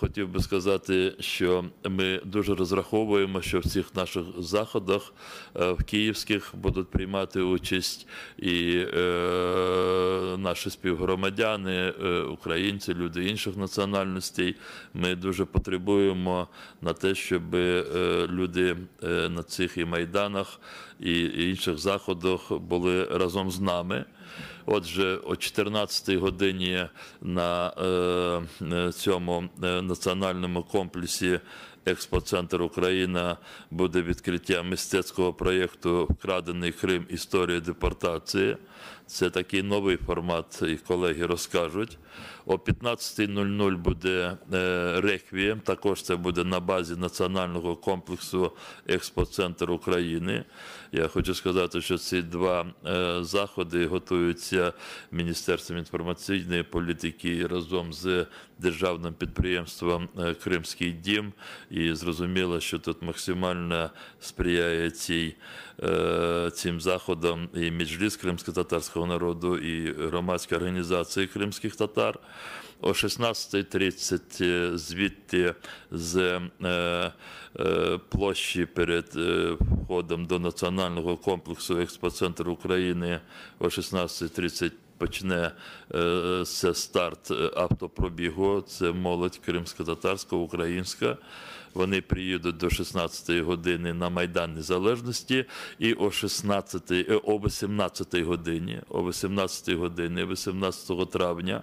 Хотів би сказати, що ми дуже розраховуємо, що в цих наших заходах е, в київських будуть приймати участь і е, наші співгромадяни, е, українці, люди інших національностей. Ми дуже потребуємо на те, щоб люди на цих і майданах і інших заходах були разом з нами. Отже, о 14-й годині на е, е, цьому е, національному комплексі. Експоцентр Україна буде відкриття мистецького проєкту Вкрадений Крим історія депортації. Це такий новий формат, і колеги розкажуть. О 15.00 буде реквієм. Також це буде на базі національного комплексу Експоцентр України. Я хочу сказати, що ці два заходи готуються комісія Міністерства інформаційної політики разом з державним підприємством е, Кримський Дім. І зрозуміло, що тут максимально сприяє цій, е, цим заходам і Міжліс кримсько-татарського народу, і громадська організації кримських татар о 16.30 е, звідти з е, е, площі перед е, входом до національного комплексу експоцентр України о 16.30 Почне е, це старт автопробігу. Це молодь кримсько-татарська, українська. Вони приїдуть до 16-ї години на Майдан Незалежності, і о 16-й, е, о 18-й годині, о 18-й годині, 18 травня.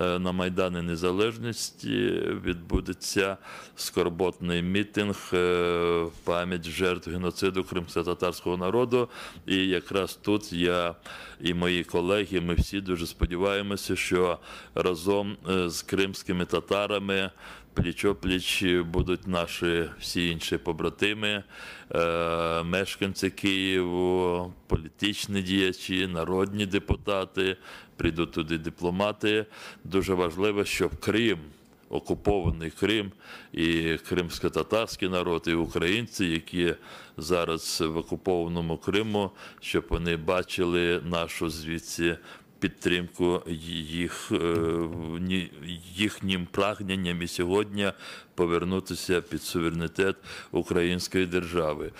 Е, на Майдані Незалежності відбудеться скорботний мітинг е, в пам'ять жертв геноциду кримсько-татарського народу. І якраз тут я і мої колеги, ми всі дуже сподіваємося, що разом з кримськими татарами Плічопліч будуть наші всі інші побратими, е, мешканці Києву, політичні діячі, народні депутати. Прийдуть туди дипломати. Дуже важливо, щоб Крим. Окупований Крим і кримсько-татарський народ, і українці, які зараз в окупованому Криму, щоб вони бачили нашу звідси підтримку їх е, їхнім прагненням і сьогодні повернутися під суверенітет української держави.